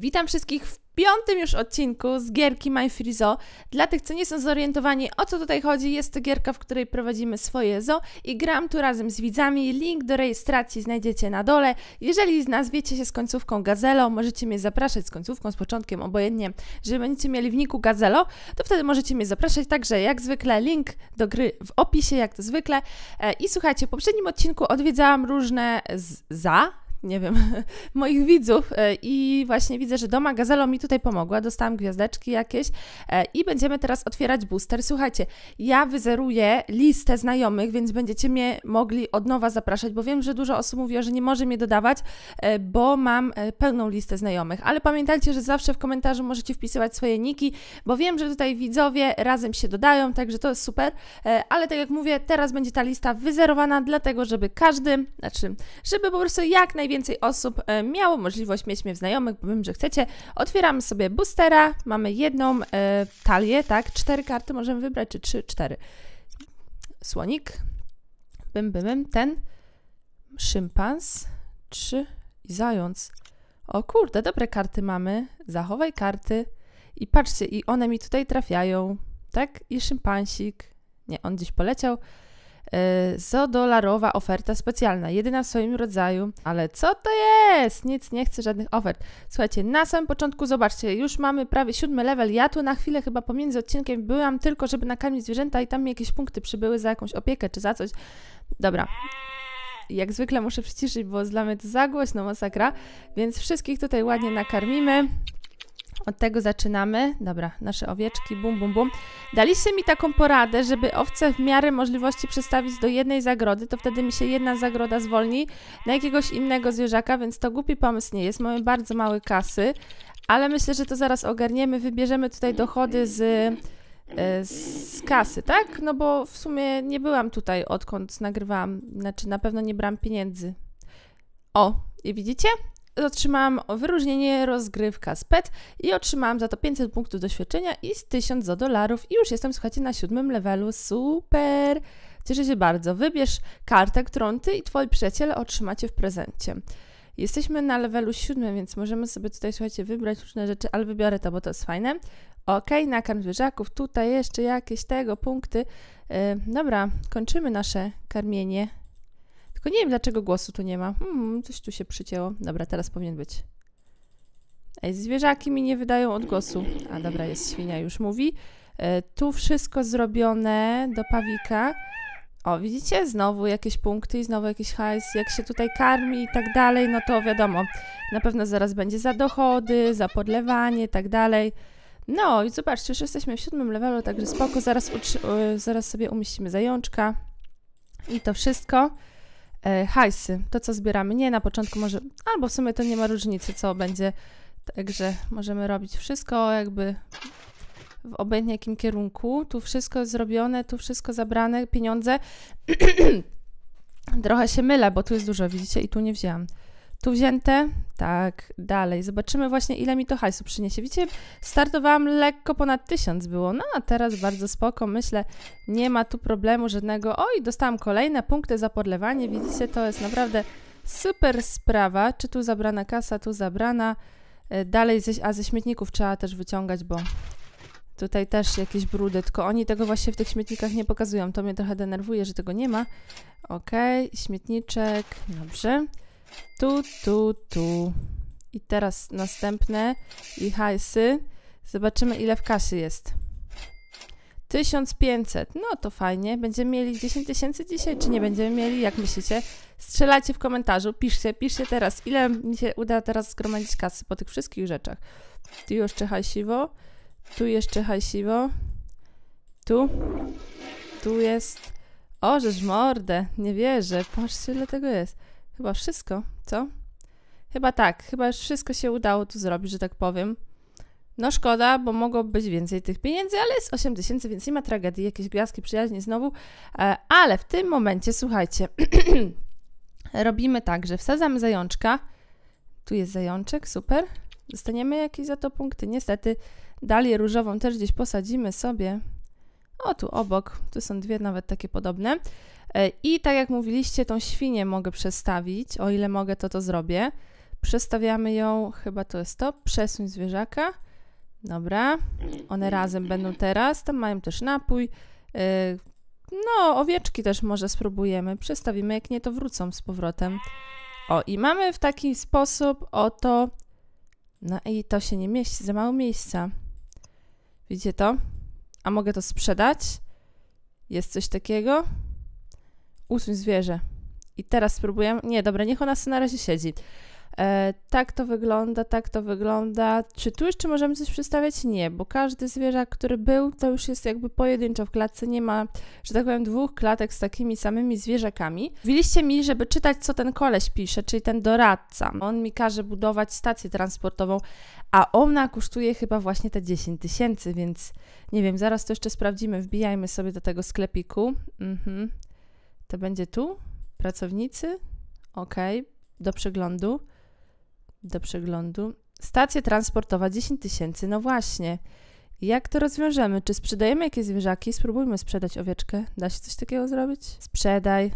Witam wszystkich w piątym już odcinku z gierki My Free Dla tych, co nie są zorientowani, o co tutaj chodzi, jest to gierka, w której prowadzimy swoje zo i gram tu razem z widzami. Link do rejestracji znajdziecie na dole. Jeżeli nazwiecie się z końcówką Gazelo, możecie mnie zapraszać z końcówką, z początkiem, obojętnie. Jeżeli będziecie mieli w niku Gazelo, to wtedy możecie mnie zapraszać. Także jak zwykle link do gry w opisie, jak to zwykle. E, I słuchajcie, w poprzednim odcinku odwiedzałam różne za nie wiem, moich widzów e, i właśnie widzę, że Doma Gazelo mi tutaj pomogła, dostałam gwiazdeczki jakieś e, i będziemy teraz otwierać booster. Słuchajcie, ja wyzeruję listę znajomych, więc będziecie mnie mogli od nowa zapraszać, bo wiem, że dużo osób mówiło, że nie może mnie dodawać, e, bo mam pełną listę znajomych, ale pamiętajcie, że zawsze w komentarzu możecie wpisywać swoje niki, bo wiem, że tutaj widzowie razem się dodają, także to jest super, ale tak jak mówię, teraz będzie ta lista wyzerowana, dlatego żeby każdy, znaczy, żeby po prostu jak najwięcej więcej osób e, miało możliwość mieć mnie w znajomych, bo wiem, że chcecie. Otwieram sobie boostera, mamy jedną e, talię, tak? Cztery karty możemy wybrać, czy trzy, cztery. Słonik, bym, bym, ten, szympans, trzy i zając. O kurde, dobre karty mamy. Zachowaj karty. I patrzcie, i one mi tutaj trafiają. Tak? I szympansik. Nie, on gdzieś poleciał. Y, zodolarowa oferta specjalna, jedyna w swoim rodzaju. Ale co to jest? Nic, nie chcę żadnych ofert. Słuchajcie, na samym początku zobaczcie, już mamy prawie siódmy level. Ja tu na chwilę chyba pomiędzy odcinkiem byłam tylko, żeby nakarmić zwierzęta i tam mi jakieś punkty przybyły za jakąś opiekę czy za coś. Dobra, jak zwykle muszę przyciszyć, bo dla mnie to za głośno masakra, więc wszystkich tutaj ładnie nakarmimy. Od tego zaczynamy. Dobra, nasze owieczki, bum, bum, bum. Daliście mi taką poradę, żeby owce w miarę możliwości przestawić do jednej zagrody, to wtedy mi się jedna zagroda zwolni na jakiegoś innego zwierzaka, więc to głupi pomysł nie jest. Mamy bardzo małe kasy, ale myślę, że to zaraz ogarniemy. Wybierzemy tutaj dochody z e, z kasy, tak? No bo w sumie nie byłam tutaj odkąd nagrywałam, znaczy na pewno nie brałam pieniędzy. O, i widzicie? otrzymałam wyróżnienie rozgrywka z PET i otrzymałam za to 500 punktów doświadczenia i 1000 za dolarów i już jestem, słuchajcie, na siódmym levelu. Super! Cieszę się bardzo. Wybierz kartę, którą Ty i Twoi przyjaciele otrzymacie w prezencie. Jesteśmy na levelu siódmym, więc możemy sobie tutaj, słuchajcie, wybrać różne rzeczy, ale wybiorę to, bo to jest fajne. Ok, nakarm zwierzaków, tutaj jeszcze jakieś tego, punkty. Yy, dobra, kończymy nasze karmienie tylko nie wiem, dlaczego głosu tu nie ma. Hmm, coś tu się przycięło. Dobra, teraz powinien być. Ej, zwierzaki mi nie wydają odgłosu. A dobra, jest świnia, już mówi. E, tu wszystko zrobione do pawika. O, widzicie? Znowu jakieś punkty i znowu jakiś hajs. Jak się tutaj karmi i tak dalej, no to wiadomo, na pewno zaraz będzie za dochody, za podlewanie i tak dalej. No i zobaczcie, już jesteśmy w siódmym levelu, także spoko. Zaraz, e, zaraz sobie umieścimy zajączka i to wszystko. E, hajsy, to co zbieramy. Nie, na początku może, albo w sumie to nie ma różnicy, co będzie. Także możemy robić wszystko jakby w obojętnie jakim kierunku. Tu wszystko jest zrobione, tu wszystko zabrane, pieniądze. Trochę się mylę, bo tu jest dużo, widzicie, i tu nie wzięłam tu wzięte, tak, dalej. Zobaczymy właśnie, ile mi to hajsu przyniesie. Widzicie, startowałam lekko ponad tysiąc było, no a teraz bardzo spoko, myślę, nie ma tu problemu żadnego. Oj, dostałam kolejne punkty za podlewanie, widzicie, to jest naprawdę super sprawa. Czy tu zabrana kasa, tu zabrana. E, dalej, ze, a ze śmietników trzeba też wyciągać, bo tutaj też jakieś brudy, tylko oni tego właśnie w tych śmietnikach nie pokazują. To mnie trochę denerwuje, że tego nie ma. Okej, okay, śmietniczek, dobrze. Tu, tu, tu. I teraz następne i hajsy. Zobaczymy, ile w kasie jest. 1500. No to fajnie. Będziemy mieli 10 tysięcy dzisiaj, czy nie będziemy mieli? Jak myślicie? Strzelajcie w komentarzu, piszcie, piszcie teraz, ile mi się uda teraz zgromadzić kasy po tych wszystkich rzeczach. Tu jeszcze hajsiwo, tu jeszcze hajsiwo, tu, tu jest... O, żeż mordę, nie wierzę, patrzcie ile tego jest. Chyba wszystko, co? Chyba tak, chyba już wszystko się udało tu zrobić, że tak powiem. No szkoda, bo mogło być więcej tych pieniędzy, ale jest 8 tysięcy, więc nie ma tragedii, jakieś gwiazdki przyjaźni znowu. E, ale w tym momencie, słuchajcie, robimy tak, że wsadzamy zajączka. Tu jest zajączek, super. Dostaniemy jakieś za to punkty. Niestety dalię różową też gdzieś posadzimy sobie. O, tu obok, tu są dwie nawet takie podobne. E, I tak jak mówiliście, tą świnię mogę przestawić, o ile mogę, to to zrobię. Przestawiamy ją, chyba to jest to, przesuń zwierzaka. Dobra, one razem będą teraz, tam mają też napój. E, no, owieczki też może spróbujemy, przestawimy, jak nie, to wrócą z powrotem. O, i mamy w taki sposób oto... No i to się nie mieści, za mało miejsca. Widzicie to? A mogę to sprzedać? Jest coś takiego? Usuń zwierzę. I teraz spróbuję. Nie, dobra, niech ona sobie na razie siedzi. E, tak to wygląda, tak to wygląda. Czy tu jeszcze możemy coś przedstawiać? Nie, bo każdy zwierzak, który był, to już jest jakby pojedynczo w klatce. Nie ma, że tak powiem, dwóch klatek z takimi samymi zwierzakami. Mówiliście mi, żeby czytać, co ten koleś pisze, czyli ten doradca. On mi każe budować stację transportową, a ona kosztuje chyba właśnie te 10 tysięcy, więc nie wiem, zaraz to jeszcze sprawdzimy. Wbijajmy sobie do tego sklepiku. Mhm. To będzie tu? Pracownicy? Okej, okay. do przeglądu do przeglądu. Stacja transportowa 10 tysięcy, no właśnie. Jak to rozwiążemy? Czy sprzedajemy jakieś zwierzaki? Spróbujmy sprzedać owieczkę. Da się coś takiego zrobić? Sprzedaj.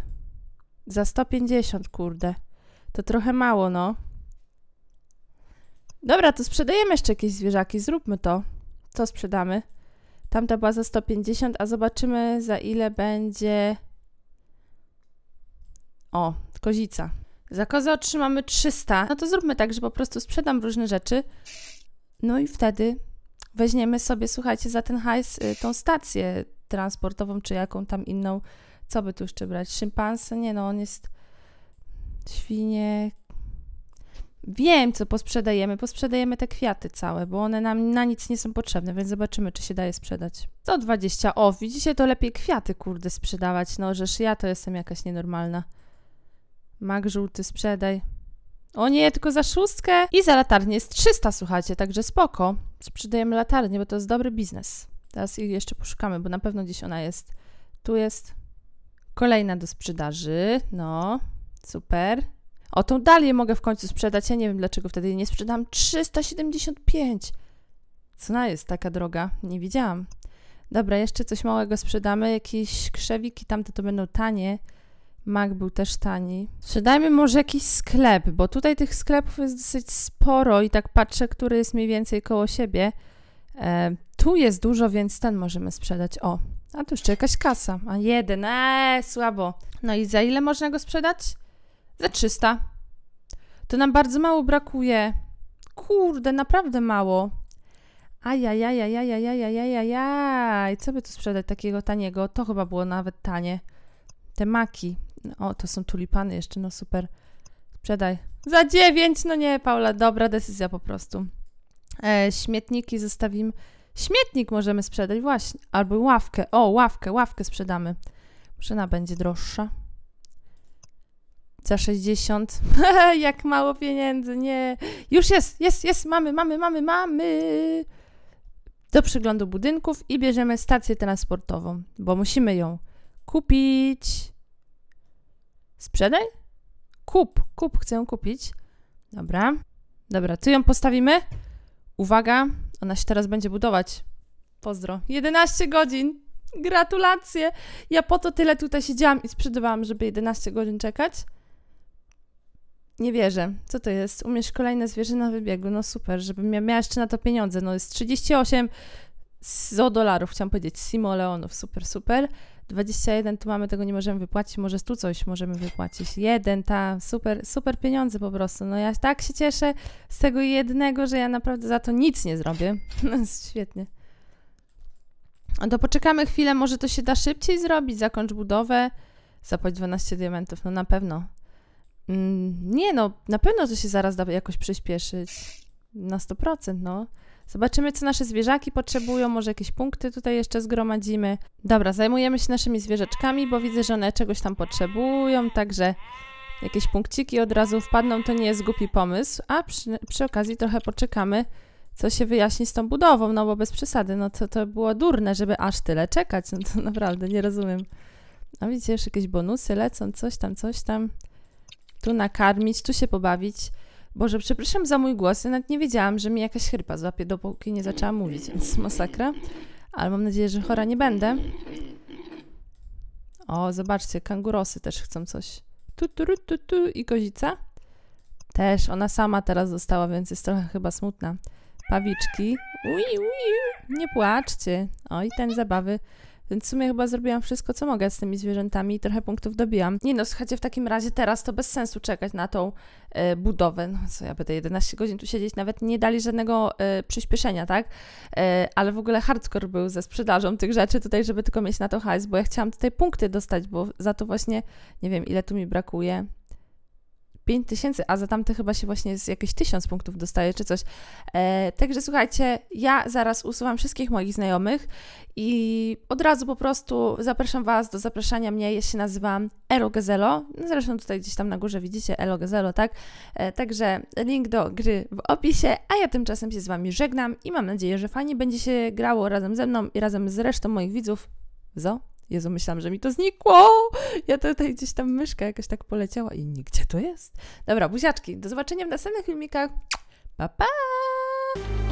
Za 150, kurde. To trochę mało, no. Dobra, to sprzedajemy jeszcze jakieś zwierzaki. Zróbmy to. Co sprzedamy? Tamta była za 150, a zobaczymy za ile będzie... O, kozica. Za kozę otrzymamy 300. No to zróbmy tak, że po prostu sprzedam różne rzeczy. No i wtedy weźmiemy sobie, słuchajcie, za ten hajs y, tą stację transportową, czy jaką tam inną. Co by tu jeszcze brać? Szympansę? Nie no, on jest... Świnie... Wiem, co posprzedajemy. Posprzedajemy te kwiaty całe, bo one nam na nic nie są potrzebne, więc zobaczymy, czy się daje sprzedać. 120. O, widzicie, to lepiej kwiaty, kurde, sprzedawać. No, żeż ja to jestem jakaś nienormalna. Mak żółty sprzedaj. O nie, tylko za szóstkę i za latarnię jest 300, słuchajcie, także spoko. Sprzedajemy latarnię, bo to jest dobry biznes. Teraz ich jeszcze poszukamy, bo na pewno gdzieś ona jest. Tu jest kolejna do sprzedaży. No, super. O, tą dalej mogę w końcu sprzedać. Ja nie wiem, dlaczego wtedy jej nie sprzedam. 375. Cena jest taka droga. Nie widziałam. Dobra, jeszcze coś małego sprzedamy. Jakieś krzewiki tamte to będą tanie. Mac był też tani. Sprzedajmy może jakiś sklep, bo tutaj tych sklepów jest dosyć sporo i tak patrzę, który jest mniej więcej koło siebie. E, tu jest dużo, więc ten możemy sprzedać. O, a tu jeszcze jakaś kasa. A jeden, eee, słabo. No i za ile można go sprzedać? Za 300. To nam bardzo mało brakuje. Kurde, naprawdę mało. Ajajajajajajajajajajaj. Co by tu sprzedać takiego taniego? To chyba było nawet tanie te maki. O, to są tulipany jeszcze, no super. Sprzedaj. Za dziewięć, no nie, Paula, dobra decyzja po prostu. E, śmietniki zostawimy. Śmietnik możemy sprzedać, właśnie. Albo ławkę. O, ławkę, ławkę sprzedamy. Maszyna będzie droższa. Za 60. Jak mało pieniędzy, nie. Już jest, jest, jest, mamy, mamy, mamy, mamy. Do przeglądu budynków i bierzemy stację transportową, bo musimy ją. Kupić. Sprzedaj? Kup, kup, chcę kupić. Dobra. Dobra, tu ją postawimy. Uwaga, ona się teraz będzie budować. Pozdro. 11 godzin. Gratulacje. Ja po to tyle tutaj siedziałam i sprzedawałam, żeby 11 godzin czekać. Nie wierzę. Co to jest? Umiesz kolejne zwierzę na wybiegu. No super, żebym miała jeszcze na to pieniądze. No jest 38 zo dolarów, chciałam powiedzieć, simoleonów. Super, super. 21 tu mamy, tego nie możemy wypłacić, może tu coś możemy wypłacić. Jeden, ta, super, super pieniądze po prostu. No ja tak się cieszę z tego jednego, że ja naprawdę za to nic nie zrobię. No, świetnie. No to poczekamy chwilę, może to się da szybciej zrobić, zakończ budowę, zapłać 12 diamentów, no na pewno. Mm, nie no, na pewno to się zaraz da jakoś przyspieszyć. Na 100%, no. Zobaczymy, co nasze zwierzaki potrzebują, może jakieś punkty tutaj jeszcze zgromadzimy. Dobra, zajmujemy się naszymi zwierzaczkami, bo widzę, że one czegoś tam potrzebują, także jakieś punkciki od razu wpadną, to nie jest głupi pomysł. A przy, przy okazji trochę poczekamy, co się wyjaśni z tą budową, no bo bez przesady, no to, to było durne, żeby aż tyle czekać, no to naprawdę nie rozumiem. No widzicie, jeszcze jakieś bonusy lecą, coś tam, coś tam. Tu nakarmić, tu się pobawić. Boże, przepraszam za mój głos, ja nawet nie wiedziałam, że mi jakaś chrypa złapie, dopóki nie zaczęłam mówić, więc masakra. Ale mam nadzieję, że chora nie będę. O, zobaczcie, kangurosy też chcą coś. Tu, tu, tu, tu i kozica. Też, ona sama teraz została, więc jest trochę chyba smutna. Pawiczki. Ui, ui, nie płaczcie. O i ten zabawy. Więc w sumie chyba zrobiłam wszystko, co mogę z tymi zwierzętami i trochę punktów dobiłam. Nie no, słuchajcie, w takim razie teraz to bez sensu czekać na tą e, budowę. No co, ja będę 11 godzin tu siedzieć, nawet nie dali żadnego e, przyspieszenia, tak? E, ale w ogóle hardcore był ze sprzedażą tych rzeczy tutaj, żeby tylko mieć na to hajs, bo ja chciałam tutaj punkty dostać, bo za to właśnie, nie wiem, ile tu mi brakuje. 5000, tysięcy, a za tamte chyba się właśnie z jakieś 1000 punktów dostaje czy coś. E, także słuchajcie, ja zaraz usuwam wszystkich moich znajomych i od razu po prostu zapraszam Was do zapraszania mnie. Ja się nazywam Elo Gazelo. No, zresztą tutaj gdzieś tam na górze widzicie Elo Gazelo, tak? E, także link do gry w opisie, a ja tymczasem się z Wami żegnam i mam nadzieję, że fajnie będzie się grało razem ze mną i razem z resztą moich widzów. Zo! Jezu, myślałam, że mi to znikło. Ja tutaj gdzieś tam myszka jakaś tak poleciała i nigdzie to jest. Dobra, buziaczki, do zobaczenia w następnych filmikach. Pa, pa!